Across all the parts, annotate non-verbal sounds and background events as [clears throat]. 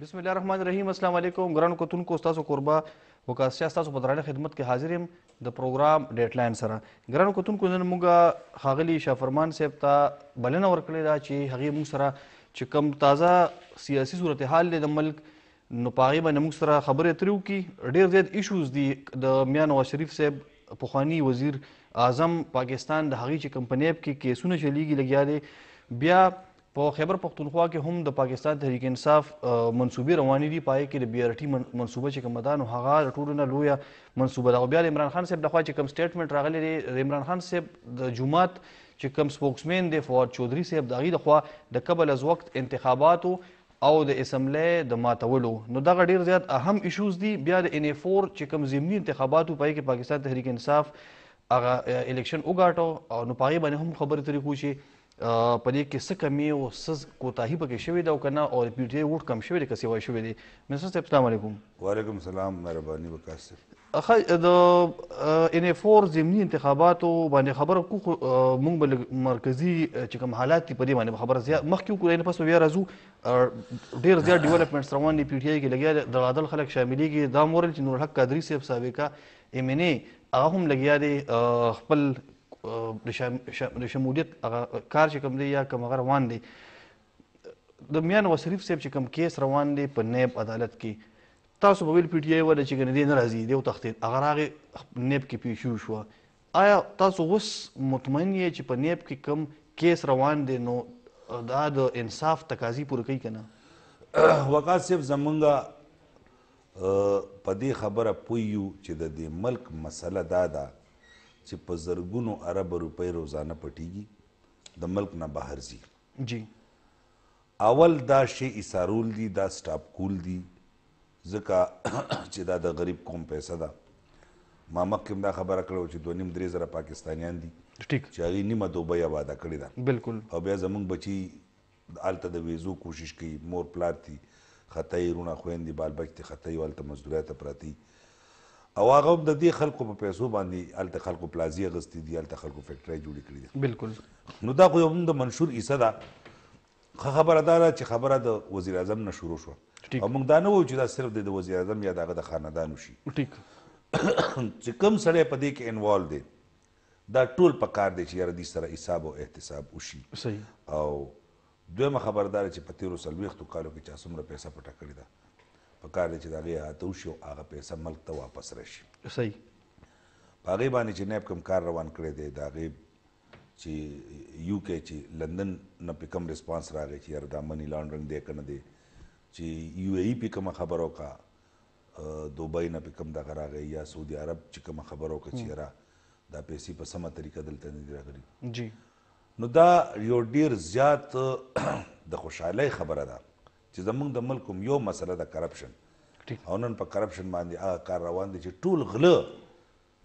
بسم الله الرحمن الرحیم السلام علیکم ګرانو کتونکو تاسو قربا وکاسیا تاسو په درانه خدمت کې حاضر یم د پروګرام ډیټلاین سره ګرانو کتونکو نن موږ خاغلی شافرمان صاحب ته بلنه ورکړې دا چې هغه موږ سره چې کم تازه سیاسي صورتحال د ملک نو پاغي باندې موږ سره خبرې اترې وکړي ډېر زیات ایشوز دي د میان نواز شریف صاحب پخوانی وزیر اعظم پاکستان د هغې چې کمپنیب کې کیسونه چلیږي لګیا دي بیا په خیبر پختونخوا کې هم د پاکستان تحریک انصاف منصوبې روانې دي پای کې د بی آر ټي منصوبه چې کوم ده نو هغه د ټولو نه لویه منصوبه ده او بیا د عمران خان صاحب لخوا چې کوم سټیټمنټ راغلی دی د عمران خان صاحب د جومات چې کوم سپوکسمین دی فواد چودري صاحب د هغې لخوا د قبل از وخت انتخاباتو او د اسمبلی د ماتولو نو دغه ډیر زیات اهم ایشوز دي بیا د ان ای فور چې کوم ضمني انتخاباتو پای کې پاکستان تحریک انصاف هغه الیکشن وګاټو او نو پای باندې هم خبرې ترې کوشي پدې کې څه کمی او څه کوتاهی پکې شوې ده او کنه او پیټي ووټ کم شوې ده که سیوای شوې دي مسز صاحب السلام علیکم وعلیکم السلام مهرباني وکاسب اخه د ان 4 زمینی انتخاباتو باندې خبر کو مونږ بل مرکزی چې کوم حالات دي پدې باندې خبر زیات مخکې کو نه پس بیا راځو ډیر زیات ډیولپمنټس [coughs] روان دي پیټي کې لګیا د عادل خلک شاملېږي دا مورل چې نور حق قادری صاحب سابقہ ایم ان ای هغه هم لګیا دي خپل د شمولیت کار چې کوم دی یا کوم روان دی د میان وسریف صاحب چې کوم کیس روان دی په نیب عدالت کې تاسو په ویل پی ټی آی ولا چې کنه دی ناراضي دی او تختید هغه راغې نیب کې پیښو شو آیا تاسو اوس مطمئن یې چې په نیب کې کوم کیس روان دی نو دا د انصاف تقاضی پوره کوي کنه [coughs] وقات صاحب زمونږه په دې خبره پویو چې د دې ملک مسله دا ده چې په زرګونو عرب روپۍ روزانه پټیږي د ملک نه بهر ځي جی اول دا شی اسارول دي دا سټاپ کول دي ځکه [coughs] چې دا د غریب قوم پیسې ده ما مخکې دا خبره کړو چې دوه نیم درې زره پاکستانیان دي ټیک چې هغه نیمه دوبه آباد کړی ده بالکل او بیا زمونږ بچي آلته د ویزو کوشش کوي مور پلار تي خطای رونه خويندې بالبک تي خطای والته مزدوري ته پراتی او هغه د دې خلکو په پیسو باندې الته خلکو پلازي غستې دي الته خلکو فیکټري جوړې کړې دي بالکل نو دا خو هم د منشور ایسه ده خبردار چې خبره د وزیر اعظم نه شروع شو او موږ دا نه وایو چې دا صرف د وزیر اعظم یا دغه د خاندان شي ټیک [coughs] چې کم سره په دې کې انوالو دي دا ټول په کار دي چې یاره دې سره حساب او احتساب وشي صحیح او دویمه خبردار چې په تیرو سلويختو کالو کې چا څومره پیسې پټه کړې ده په کار چې دا غي اتو شو هغه پیسې ملک ته واپس راشي صحیح هغه باندې چې نیب کوم کار روان کړی دی دا غي چې یو کې چې لندن نه پکم ریسپانس راغی چې یار دا منی لانډرینګ دی کنه دی چې یو ای پی کوم خبرو کا دوبۍ نه پکم دا راغی یا سعودي عرب چې کوم خبرو کا چې را دا پیسې په سمه طریقه دلته نه دی راغلي جی نو دا یو ډیر زیات [clears throat] د خوشحالۍ خبره ده چې زمونږ د ملک یو مسله د کرپشن او نن په کرپشن باندې هغه کار روان دي چې ټول غله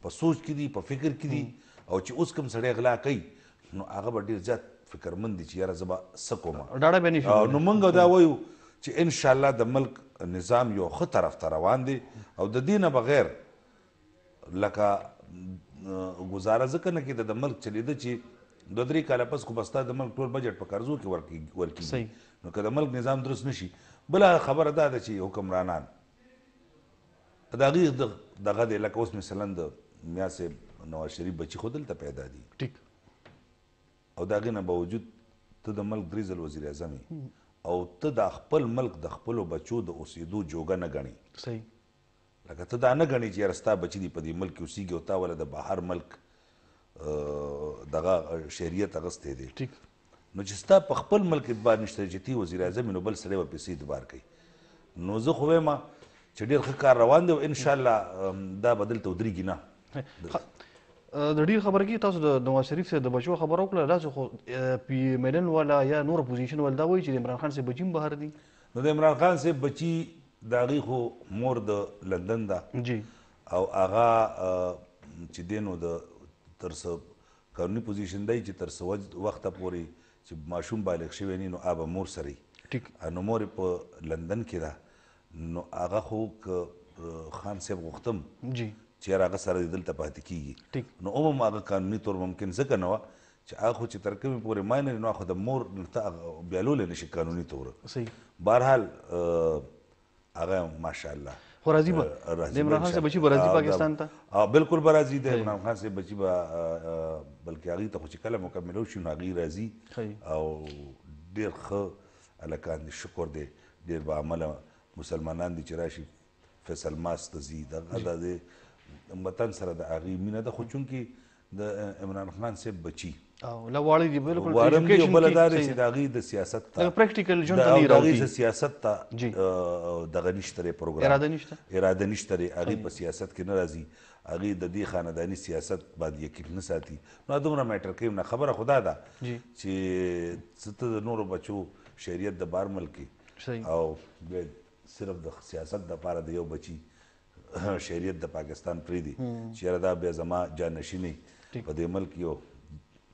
په سوچ کې دي په فکر کې دي او چې اوس کوم سړی غلا کوي نو هغه به ډیر زیات فکرمند دي چې یاره زه به څه کوم نو موږ دا وایو چې ان شاء الله د ملک نظام یو ښه طرف ته روان دی او د دینه بغیر لکه گزاره ځکه نه کېده د ملک چلیده چې دوه درې کاله پس خو بستا د ملک ټول بجټ په قرضو کې ورکېږي نو که د ملک نظام درست نشي بل خبره دا ده چې حکمرانان دا غي دغه د لکه اوس مثلا د میا صاحب نواز شریف بچی خو دلته پیدا دي ټیک او دا غي نه باوجود ته د ملک درې ځل وزیر اعظم او ته د خپل ملک د خپلو بچو د اوسېدو جوګه نه ګڼي صحیح لکه ته دا نه ګڼي چې رستا بچی دی په دې ملک کې اوسېږي او تا ول د بهر ملک دغه شریعت اغستې دی ټیک نو چې ستا په خپل ملک اعتبار نشته چې تی وزیر اعظم نو بل سړی به پیسې اعتبار کوي نو زه خو وایم چې ډېر ښه کار روان دی او انشاءالله دا به دلته ودرېږي نه د ډیر خبر کې تاسو د نواز شریف سره د بچو خبر وکړه تاسو خو پی میلن ولا یا نور پوزیشن ولدا وای چې عمران خان سره بچیم بهر دي نو د عمران خان سره بچی داغي خو مور د لندن دا جی او اغا چې دینو د ترسه قانوني پوزیشن دی چې ترسه وخت پورې چې ماشوم بالغ شوی نه نو اب مور سره ټیک نو مور په لندن کې ده نو هغه خو خان صاحب غختم جی چې هغه سره دلته پاتې کیږي نو اوم هغه قانوني تور ممکن ځکه نه و چې هغه چې ترکمې پورې ماینر نو خو د مور ته بیالول نشي قانوني تور صحیح بهرحال هغه ماشاءالله خو راځي به د عمران خان صاحب بچي به راځي پاکستان ته بالکل به راځي د عمران خان صاحب بچي به بلکې هغې ته خو چې کله مکمل وشي نو هغې راځي او ډېر ښه هلکان دي شکر دی ډېر به عمله مسلمانان دي چې راشي فیصل ماس ته ځي دغه د وطن سره د هغې مینه ده خو چونکې د عمران خان صاحب بچي او لا واړی دی بالکل وارم دی بل دار چې داغي د سیاست ته پریکټیکل جون ته نه راوځي داغي سیاست ته دغه نشته پروګرام اراده نشته اراده نشته هغه په سیاست کې نه راځي هغه د دې خاندانی سیاست باندې یقین نه ساتي نو دومره میټر کوي نه خبره خدا ده چې ست د نورو بچو شریعت د بار ملکی او صرف د سیاست د پاره د یو بچي [laughs] شریعت د پاکستان پری دی چې را دا به زما جانشینی په دې ملک یو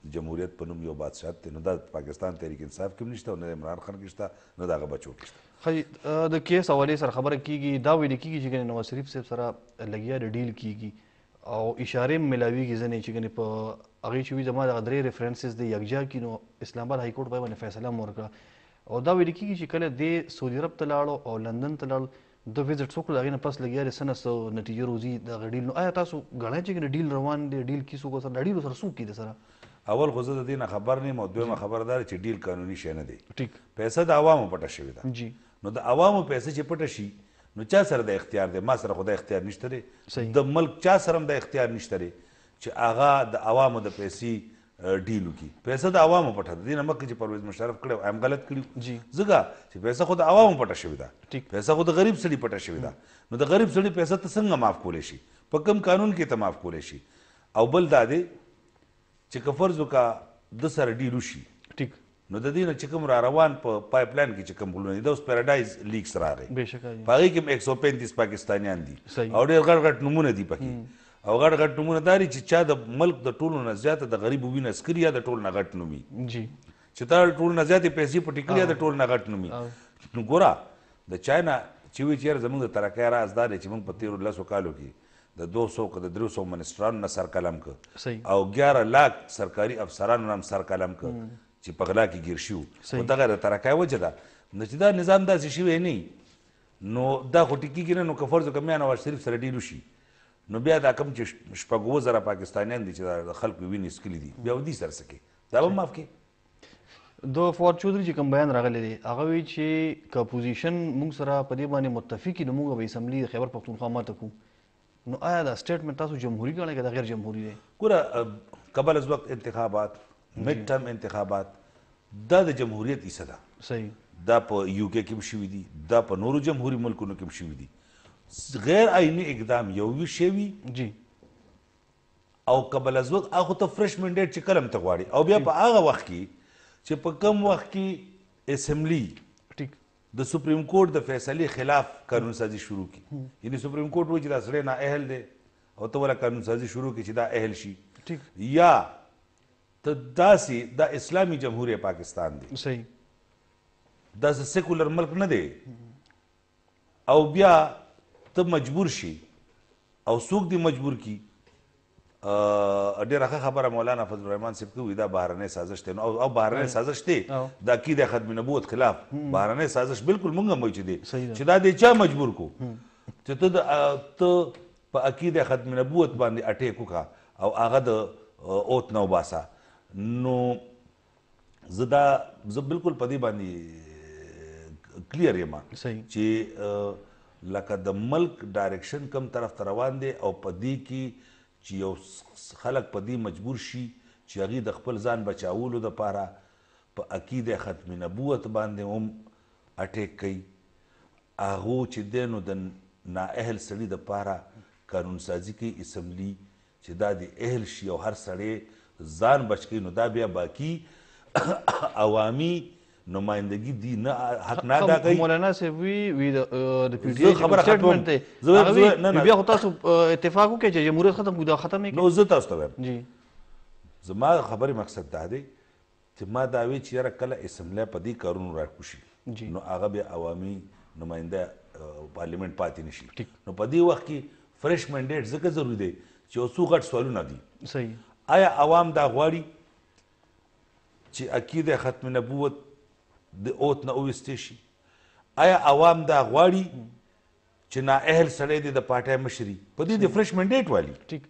جمهوریت په نوم یو بادشاہ ته نه د پاکستان تحریک انصاف کې نشته نه عمران خان کې شته نه دغه بچو کې شته خی د کیس حوالې سره خبره کیږي دا ویل کیږي چې نواز شریف صاحب سره لګیا د ډیل کیږي او اشاره ملاویږي ځنې چې په هغه چې وی زما د درې ریفرنسز دی یکجا کینو اسلام آباد های کورټ باندې فیصله مورکړه او دا ویل کیږي چې کله د سعودي عرب ته لاړو او لندن ته لاړو د ویزټ څوک لاغینه پس لګیا رې سنه سو نتیجه روزي د غډیل نو آیا تاسو غړای چې ډیل روان دی ډیل کیسو کو سره ډیل سره سو کید سره اول غوزه د دینه خبر نه مو دویمه خبردار چې ډیل قانوني شې نه دی ټیک پیسې د عوامو پټه شوی ده جی نو د عوامو پیسې چې پټه شي نو چا سره د اختیار دی ما سره خدای اختیار نشته دی د ملک چا سره د اختیار نشته دی چې اغا د عوامو د پیسې ډیل کی پیسې د عوامو پټه دي نه مکه چې پرویز مشرف کړو ایم غلط کړو جی زګه چې پیسې خود عوامو پټه شوی دا پیسې خود غریب سړي پټه شوی دا نو د غریب سړي پیسې ته څنګه معاف کولې شي په کم قانون کې ته معاف کولې شي او بل دا دی چې کفرز وکا د سره ډیلو شي ټیک نو د دینه چې کوم را روان په پایپ لاین کې چې کوم بلونه د اوس پیراډایز لیکس را راغی پاره کې 135 پاکستانیان دي او ډېر غټ غټ نمونه دي پکې او غټ غټ نمونه داري چې چا د ملک د ټولو نه زیاته د غریب وینې اسکریا د ټولو نه غټ نومي جی چې تا ټول نه زیاتې پیسې په ټیکلیا د ټول نه غټ نومي نو ګوره د چاینا چې وی چیر زمونږ د ترقۍ راز دار چې موږ په تیرو لسو کالو کې د 200 که د 300 منسترانو نه سرقلم که او 11 لاک سرکاري افسرانو نه سرقلم که چې په غلا کې ګیر شو خو دغه د ترقای وجه ده نو چې دا نظام داسې شوی نه نو دا خو ټیکي کې نو که فرض وکړم یا نواز شریف سره ډیلو شي نو بیا دا کم چې شپږو زره پاکستانیان دي چې د خلکو وینې سکلي دي بیا ودي سره سکي دا به معاف کې دو فواد چودري چې کوم بیان راغلی دی هغه وی چې که اپوزیشن موږ سره په دې باندې متفق نو موږ به اسمبلی خیبر پښتونخوا ماته کوو نو آیا دا سټیټمنټ تاسو جمهوریت غواړئ که دا غیر جمهوری دی ګوره قبل از وخت انتخابات مډ ټرم انتخابات دا د جمهوریت حصہ ده صحیح دا په یو کې کې شوې دي دا په نورو جمهوری ملکونو کې شوې دي غیر آئینی اقدام یو وی شوی جی او قبل از وخت هغه ته فرش منډیټ چې کلم ته غواړي او بیا په هغه وخت کې چې په کم وخت کې اسمبلی د سپریم کورټ د فیصله خلاف قانون سازي شروع کی یعنی سپریم کورټ وایي چې دا سړی نه اهل دی او ته ولا قانون سازي شروع کی چې دا اهل شي یا ته داسي دا اسلامی جمهوریت پاکستان دی صحیح دا سیکولر ملک نه دی او بیا ته مجبور شي او څوک دی مجبور کی ډیره خبره مولانا فضل الرحمن صاحب کوي دا بهرنۍ سازش ته او بهرنۍ سازش ته دا کی د ختم نبوت خلاف بهرنۍ سازش بالکل مونږه مې چي دي چې دا د چا مجبور کو چې ته د ته په عقیده ختم نبوت باندې اٹیک وکا او هغه د اوت نو باسا نو زدا زه بالکل پدی باندې کلیر یم چې لکه د ملک ډایرکشن کم طرف ته روان دي او پدی کې چې یو خلک په دې مجبور شي چې هغه د خپل ځان بچاولو لپاره په عقیده ختم نبوت باندې هم اٹیک کوي هغه چې دینو د نااهل سړي د لپاره قانون سازي کې اسمبلی چې دا د اهل شي او هر سړی ځان بچ کوي نو دا بیا باقی [coughs] عوامي نمائندګي دي نه حق نه ادا کوي مولانا صاحب وی وی د پیټي خبره ختم زه نه نه بیا خو تاسو اتفاق وکړي چې جمهوریت ختم کو دا ختم نه نو زه تاسو ته جی زما خبره مقصد دا دی چې ما دا وی چې یاره کله اسمبلی په دې کارونو راکوشي نو هغه به عوامي نماینده پارلیمنت پاتې نشي نو په دې وخت کې فرش منډیټ ځکه ضروری دی چې اوسو غټ سوالونه دي صحیح آیا عوام دا غواړي چې عقیده ختم نبوت د اوت نه اوستې شي آیا عوام دا غواړي چې نا اهل سړی دی د پارټۍ مشري په دې د فرش منډیټ والی ټیک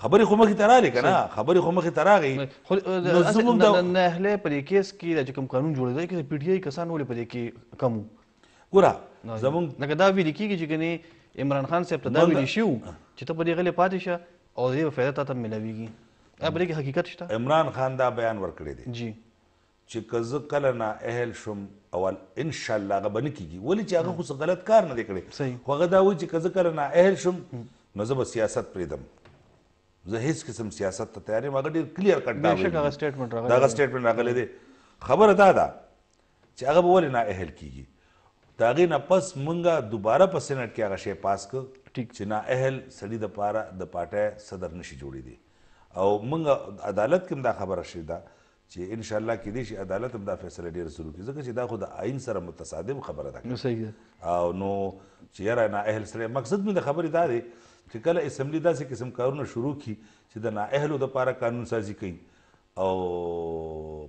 خبرې خو مخې ته راغلې که نه خبرې خو مخې ته راغې نه اهلی په دې کیس کې دا چې کوم قانون جوړېدی کې پی ټی آی کسان ولې په دې کې کم وو ګوره زمونږ لکه دا ویلې کېږي چې ګنې عمران خان صاحب ته دا ویلې شي چې ته په دې غلې پاتې شه او د دې به فایده تا ته ملاویږي په دې کې حقیقت شته عمران خان دا بیان ورکړی دی جی چې کزه کله نه اهل شم اول ان شاء الله هغه بنه کیږي ولی چې هغه خو غلط کار نه دی کړی خو هغه دا و چې کزه کله نه اهل شم نو زه به سیاست پریدم زه هیڅ قسم سیاست ته تیار یم هغه ډېر کلیر کټ دا بشک هغه سټیټمنټ راغلی دا هغه سټیټمنټ راغلی دی خبره دا ده چې هغه به ولې نه اهل کیږي دا هغې نه پس مونږه دوباره په سینټ کې هغه شی پاس کړ چې نه اهل سړي د پاره د پاټه صدر نشي جوړېدی او مونږ عدالت کې دا خبره شوې ده چې ان شاء الله کې دې شي عدالت هم دا فیصله ډیر ضروري ځکه چې دا خو د آئین سره متصادم خبره ده نو صحیح ده او نو چې یاره نه اهل سره مقصد مې د خبرې دا دی چې کله اسمبلی داسې قسم کارونه شروع کی چې د نااهلو د پاره قانون سازي کوي او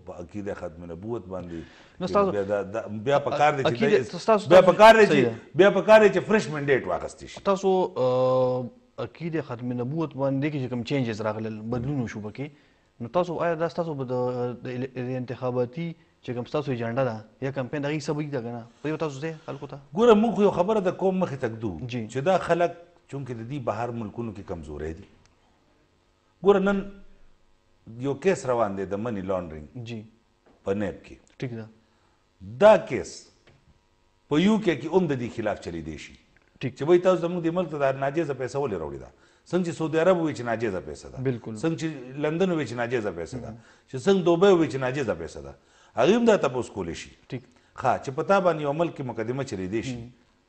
په عقیده ختم نبوت باندې بیا په کار دی چې بیا په کار دی چې بیا په کار دی چې فرش منډیټ واغستې شي تاسو عقیده ختم نبوت باندې کې کوم چینجز راغلل بدلون شو پکې نو تاسو آیا دا تاسو د انتخاباتي چې کوم تاسو ایجنډا ده یا کمپاین دغه سبب دي کنه په یو تاسو زه خلکو ته ګوره موږ یو خبره د کوم مخې تک دو چې دا خلک چونکه د دې بهر ملکونو کې کمزورې دي ګوره نن یو کیس روان دی د منی لانډرینګ جی په نیب کې ټیک ده دا کیس په یو کې کې اوم د دې خلاف چلی دی شي ټیک چې وای تاسو زموږ د ملک ته د ناجیزه پیسې ولې راوړی ده څنګه چې سعودي عرب وی چې ناجیزه پیسې ده بالکل څنګه چې لندن وی چې ناجیزه پیسې ده چې څنګه دوبه وی چې ناجیزه پیسې ده هغه هم دا تاسو کولې شي ټیک ښه چې پتا باندې عمل کې مقدمه چلی دی شي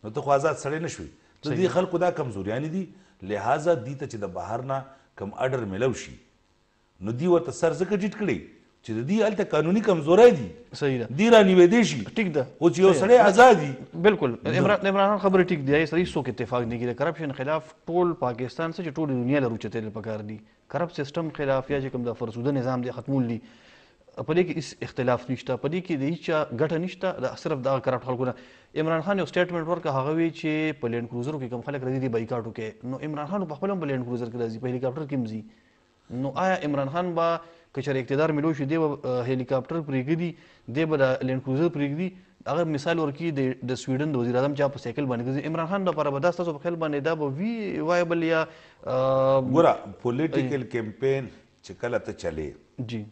نو ته خو آزاد سړی نشوي د دې خلکو دا کمزوریان دي لہذا دې ته چې د بهر نه کم اډر ملو شي نو دی ورته سر زکه جټ کړي چې د دې الته قانوني کمزوري دي صحیح ده دی را نیوې شي ټیک ده او چې یو سړی آزادي بالکل عمران عمران خبره ټیک دی یې سړی څوک اتفاق نه کیږي کرپشن خلاف ټول پاکستان سره ټول دنیا لرو چې تل پکار دي کرپ سیستم خلاف یا چې کوم د فرسوده نظام دی ختمول دي په دې کې اختلاف نشته په دې کې د هیڅ ګټه نشته د صرف دا کرپټ خلکو نه عمران خان یو سټیټمنټ ورک هغه وی چې په لینډ کروزر کې کم خلک راځي دی بایکاټ وکړي نو عمران خان په خپل هم په لینډ کروزر کې راځي په هلیکاپټر کې مزي نو آیا عمران خان با کچر اقتدار ملو شي دی هلیکاپټر پریګدي دی به د لند کروزر پریګدي هغه مثال ورکی د سویډن د وزیر اعظم چا په سیکل باندې ګرځي عمران خان لپاره به دا تاسو په خیال باندې دا به وی وایبل یا ګوره پولیټیکل کمپین چې کله ته چلے جی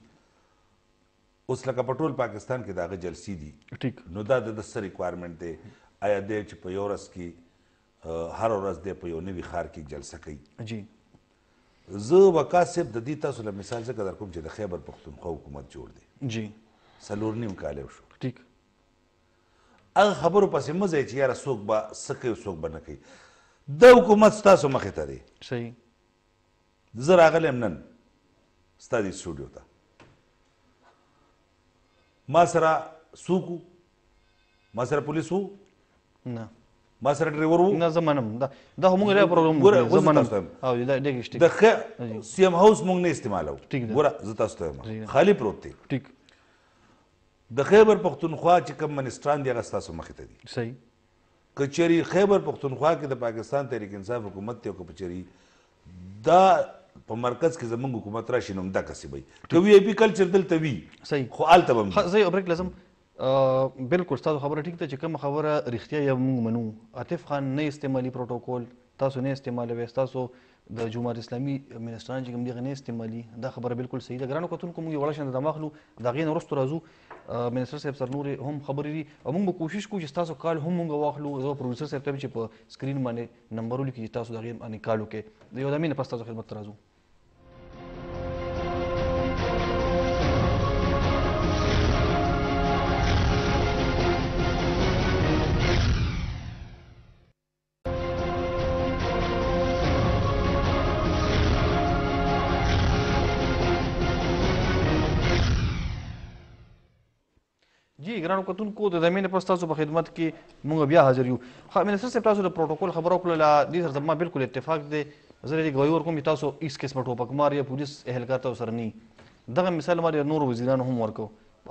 اوس لکه په ټول پاکستان کې داغه جلسې دي ټیک نو دا د سر ریکوایرمنت دی آیا د چ په یورس کې هر ورځ د په یو نوي خار کې جلسه کوي جی زه وکاسب د دې تاسو له مثال څخه درکوم چې د خیبر پښتونخوا حکومت جوړ دی جی سلور نیم کاله شو ټیک هغه خبرو پسې مزه چې یاره څوک به څه کوي څوک به نه کوي د حکومت ستاسو مخې ته دی صحیح زه راغلی یم نن ستا دې سټوډیو ته ما سره څوک ما سره پولیس وو نه ما سره ډریور وو نه زه منم دا دا موږ لري پروګرام ګوره زه منم او دا ډېر ټیک د ښه سی ام هاوس موږ نه استعمالو ګوره زه تاسو ته یم خالی پروت دی ټیک د خیبر پښتونخوا چې کوم منستران دی هغه ستاسو مخې ته دي صحیح کچری خیبر پښتونخوا کې د پاکستان تحریک انصاف حکومت ته کو پچری دا په مرکز کې زمونږ حکومت راشي نو دا کسبې کوي وی پی کلچر دلته وی صحیح خو آلته بم صحیح اوبریک لازم بالکل تاسو خبره ټیک ده چې کوم خبره رښتیا یا موږ منو عاطف خان نه استعمالي پروتوکول تاسو نه استعمالوي تاسو د جمهور اسلامي منستران چې کوم دغه نه استعمالي دا خبره بالکل صحیح ده ګرانو کتونکو موږ یو ولا شند د مخلو دا غین ورستو راځو منستر صاحب سرنور هم خبرې دي او موږ به کوشش کوو چې تاسو کال هم موږ واخلو زه پروډوسر صاحب ته چې په سکرین باندې نمبر ولیکي تاسو دغه ان کالو کې یو دمینه پستا خدمت ترازو کې ګرانو کتونکو د زمينه پر تاسو په خدمت کې موږ بیا حاضر یو خو منستر صاحب تاسو د پروتوکول خبرو په لاره دې سره زما بالکل اتفاق دی زه دې غوي ورکوم تاسو ایس کیس په ټوپک مار یا پولیس اهلکار تاسو سره نه دغه مثال مار نور وزیران هم ورکو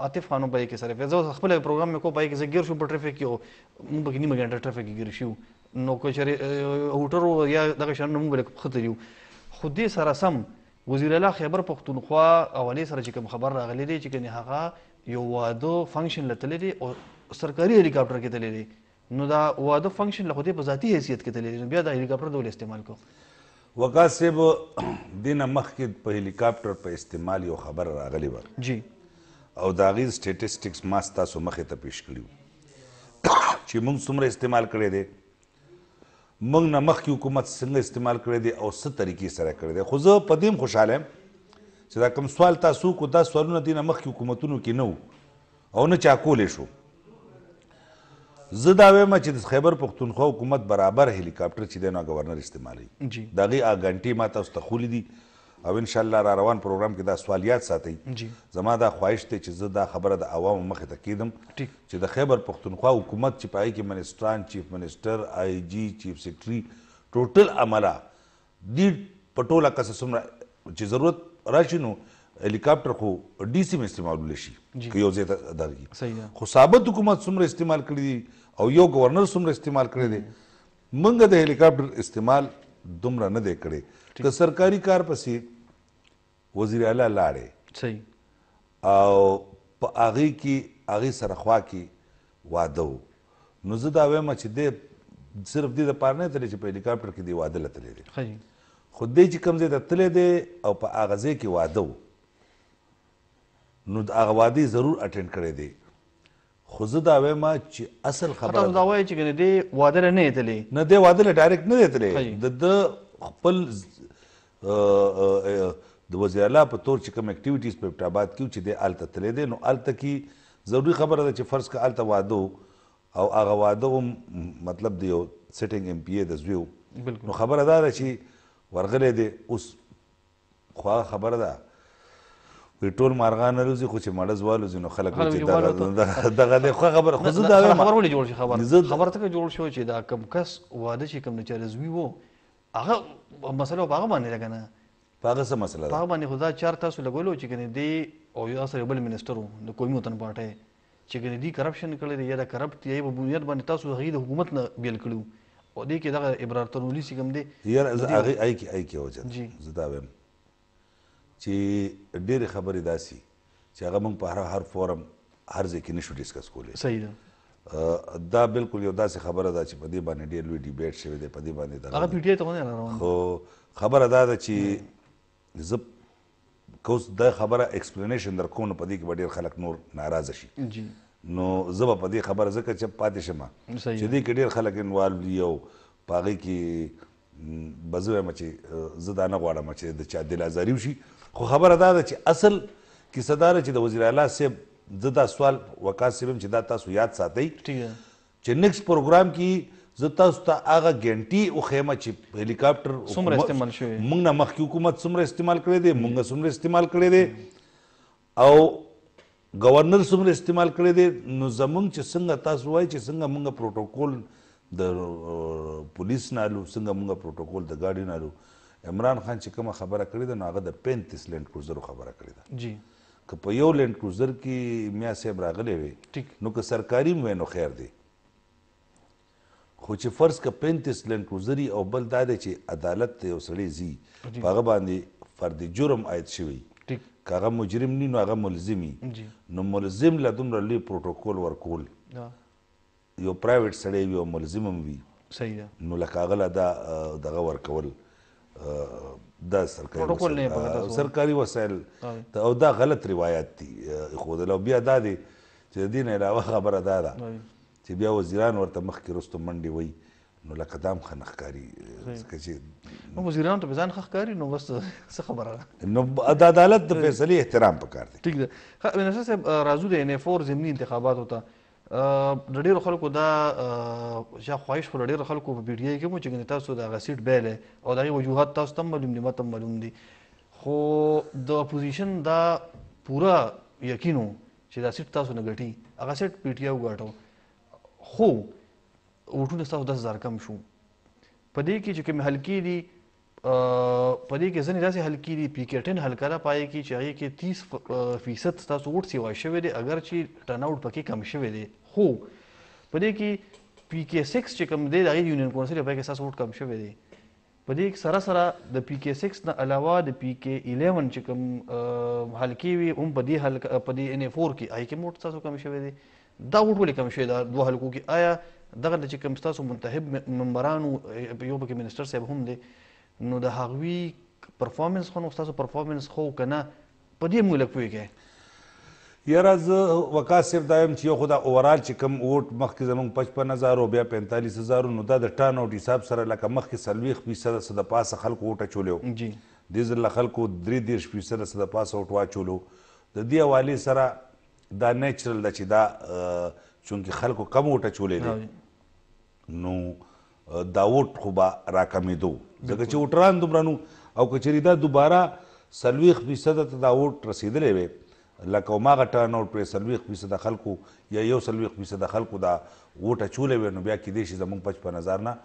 عاطف خانو پای کې سره زه خپل پروګرام مې کو پای کې زه ګیر شو په ټریفیک کې موږ بګنی مګ انټر ټریفیک کې ګیر شو نو کو چیرې اوټر یا دغه شان موږ بل خطر یو خو دې سره سم وزیر اعلی خیبر پختونخوا اولې سره چې کوم خبر راغلی دی چې کنه هغه یو واده فنکشن لته لري او سرکاري هلیکاپټر کې تللی دی نو دا واده فنکشن له خوده په ذاتی حیثیت کې تللی دی بیا دا هلیکاپټر دول استعمال کو وقاص صاحب دینه مخکې په هلیکاپټر په استعمال یو خبر راغلی و جی او دا غي سټیټستکس ما تاسو مخې ته پیښ کړیو چې موږ څومره استعمال کړی دی موږ نه مخکې حکومت څنګه استعمال کړی دی او څه طریقې سره کړی دی خو زه په دې خوشاله یم چې دا کوم سوال تاسو کو دا سوالونه دینه مخکې حکومتونو کې نه او نه چا کولې شو زه دا وایم چې د خیبر پښتونخوا حکومت برابر هلیکاپټر چې دی نو گورنر استعمالوي د هغې غنټې ما تاسو ته خولی دي او ان شاء الله را روان پروګرام کې دا سوال یاد ساتئ زما دا خواهش دی چې زه دا خبره د عوامو مخې ته کیدم چې د خیبر پښتونخوا حکومت چې په هغې کې منسټران چیف منسټر آی جی چیف سیکرټري ټوټل عمله دی پټوله کس سمره چې ضرورت راشي نو هلیکاپټر خو ډي سي م استعمالول شي که یو ځای ته درګي خو ثابت حکومت څومره استعمال کړی دي او یو گورنر څومره استعمال کړی دی منګه د هلیکاپټر استعمال دومره نه دی کړی که سرکاري کار پسې وزیر اعلی لاړې صحیح او په هغه کې هغه سره خوا کې واده نو زه دا وایم چې د صرف دې د پاره نه تللی چې په هلیکاپټر کې دی واده لته لري خو دې چې کوم ځای ته تللی دی او په هغه ځای کې واده و نو د هغه واده ضرور اټینډ کړی دی خو زه دا وایم چې اصل خبره تاسو دا وایئ چې کنه دې واده نه دی تللی نه دې واده له ډایرکټ نه دی تللی د د خپل د وزیر اعلی په تور چې کوم اکټیویټیز په پټاباد کې چې دې الته تللی دی نو الته کې ضروری خبره ده چې فرض کا الته واده او هغه واده هم مطلب دی سټینګ ام پی ا د زویو نو خبره دا ده چې ورغلی دی اوس خو هغه خبره ده وی ټول مارغان نه روزي خو چې مړه زوالوځي نو خلک چې دغه دی خو خبره خو زه دا وایم خبر ولې جوړ شي خبر خبر ته جوړ شو چې دا کم کس واده چې کم نه چا رزوي وو هغه مسله په هغه باندې لګنه په هغه څه مسله ده په هغه باندې خدا چار تاسو لګولو چې کنه دی او یو سره بل منسټر وو د قومي وطن پارټي چې کنه دی کرپشن کړی دی یا دا کرپټ یا په بنیاد باندې تاسو هغه د حکومت نه بیل کړو او دې کې دغه ابرار ترولي چې کوم دی یار زه هغه آی کې آی کې وځم زه دا وایم چې ډېر خبرې داسي چې هغه موږ په هر هر فورم هر ځای کې نشو ډیسکس کولای صحیح ده دا بالکل یو داسې خبره ده چې په دې باندې ډېر لوی ډیبیټ شوی دی په دې باندې دا هغه پیټي ته نه روان خو خبره دا ده چې زه کوس دا خبره اکسپلینیشن درکونه په دې کې ډېر خلک نور ناراضه شي جی نو زبا په دې خبره زکه چې پاتې شمه چې دې کې ډېر خلک انوالو دي او پاغه کې بزوې مچ زدا نه غواړم چې د چا دل ازاریو شي خو خبره دا ده چې اصل کې صدر چې د وزیر اعلی سیب زدا سوال وکاسبم چې دا تاسو یاد ساتئ چې نیکس پروګرام کې زه تاسو ته هغه ګنټي او خیمه چې هلیکاپټر څومره استعمال شوی موږ نه مخکې حکومت څومره استعمال کړی دی موږ څومره استعمال کړی دی او گورنر څومره استعمال کړی دی نو زمونږ چې څنګه تاسو وایي چې څنګه موږ پروتوکول د پولیس نالو څنګه موږ پروتوکول د ګاډي نالو عمران خان چې کومه خبره کړې ده نو هغه د 35 لند کروزر خبره کړې ده جی که په یو لند کروزر کې میا صاحب راغلی وي نو که سرکاري وي نو خیر دی خو چې فرض که 35 لند کروزري او بل دا دی چې عدالت یو سړی زی په هغه باندې فرد جرم عاید شوی کاغه مجرم نه نو هغه ملزمي نو ملزم له دومره لوی پروتوکول ورکول یو پرایویټ سړی وي او ملزم هم وي صحیح ده نو لکه هغه له دا دغه ورکول دا سرکاري سرکاري وسایل او دا غلط روایت دي خو دا بیا دا دي چې دین علاوه خبره دا ده چې بیا وزیران ورته مخکې رستم منډي وي نو لکه دام خنخکاری څه چې نو وزیرانو ته ځان خخکاری نو بس څه خبره نو د عدالت د فیصله احترام پکار دی ټیک ده خو نشه صاحب راځو د ان 4 زمینی انتخاباتو ته د ډیرو خلکو دا یا خواهش پر ډیرو خلکو په ویډیو کې مو چې تاسو دا غسیټ بیل او دغه وجوهات تاسو تم معلوم دي ماته معلوم دي خو د اپوزیشن دا پورا یقینو چې دا سیټ تاسو نه غټي هغه سیټ پی ټی او غاټو خو ووټونه ستاسو داس زار کم شو په دې کې چې کوم حلقې دي په دې کې ځنې داسې حلقې دي پی کې ټن حلقه را پایې کې چې هغې کې 30 فیصد ستاسو ووټ سیوا شوی دی اگر چې ټرن آوټ پکې کم شوی دی خو په دې کې پی کې 6 چې کم دی د هغې یونین کونسل په کې ستاسو ووټ کم شوی دی په دې سره سره د پی کې 6 نه علاوه د پی کې 11 چې کوم حلقې وي هم په دې حلقه په دې ان 4 کې آی کې موټ تاسو کم شوی دی دا وټ ولې کم شوی دا دوه حلقو کې آیا دغه چې کوم تاسو منتخب ممبرانو یو به منیسټر صاحب هم دي نو د هغوی پرفارمنس خو نو تاسو پرفارمنس خو کنه په دې موږ لکوي کې یاره زه وکاس صرف دایم چې یو خو دا اوورال چې کوم ووټ مخکې زمونږ پچپن هزار او بیا پینتالیس هزار نو دا د ټرن آوټ حساب سره لکه مخکې څلوېښت فیصده څه د پاسه خلکو ووټ اچولی وو دې ځل خلکو درې دېرش فیصده څه د پاسه ووټ واچولو د دې حوالې سره دا نیچرل ده چې دا چونکې خلکو کم ووټ اچولی دی نو دا وټ خو به راکمېدو ځکه چې وټران دومره نو او کچېرې دا دوباره څلوېښت فیصده ته دا وټ رسېدلی وی لکه هماغه ټرن اوټ پرې څلوېښت فیصده خلکو یا یو څلوېښت فیصده خلکو دا وټ اچولی وی نو بیا کېدای شي زموږ پچ هزار نه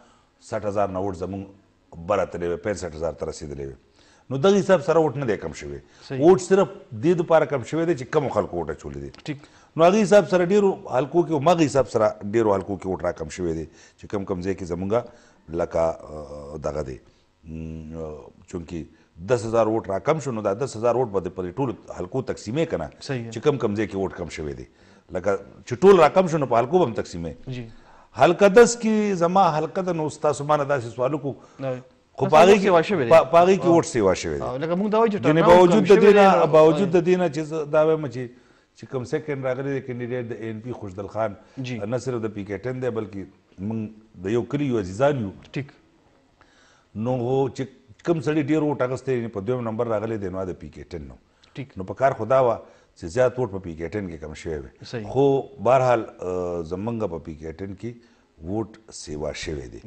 سټ هزار نه وټ زموږ بره تللی وی پنځسټ هزار ته رسېدلی وی نو دغه حساب سره وټ نه دی کم شوی وټ صرف د دې لپاره کم شوی دی چې کم خلکو وټ اچولی دی نو هغه حساب سره ډیرو حلقو کې مغه حساب سره ډیرو حلقو کې وټرا کم شوی دی چې کم کم ځای کې زمونږه لکه دغه دی چونکی 10000 ووټ را کم شونه دا 10000 ووټ به په ټولو حلقو تقسیمې کنه چې کم کم ځای کې ووټ کم شوی دی لکه چې ټول را کم شونه په حلقو به هم تقسیمې جی حلقه 10 کې زما حلقه د نو استاد سمانه داسې سوالو کو خو پاغي کې پاغي کې ووټ سیوا شوی دی لکه موږ دا وایو چې باوجود د دینه باوجود د دینه چې دا وایم چې چې کوم سیکنډ راغلی دی کینډیډیټ د ان پی خوشدل خان نه صرف د پی کې 10 دی بلکې موږ د یو کلی یو عزیزان یو ټیک نو چې کوم سړی ډیر وټ اغستې په دویم نمبر راغلی دی نو د پی کې 10 نو ټیک نو په کار خدا وا چې زیات وټ په پی کې 10 کې کم شوی وي خو بهرحال زمنګ په پی کې 10 کې وټ سیوا شوی دی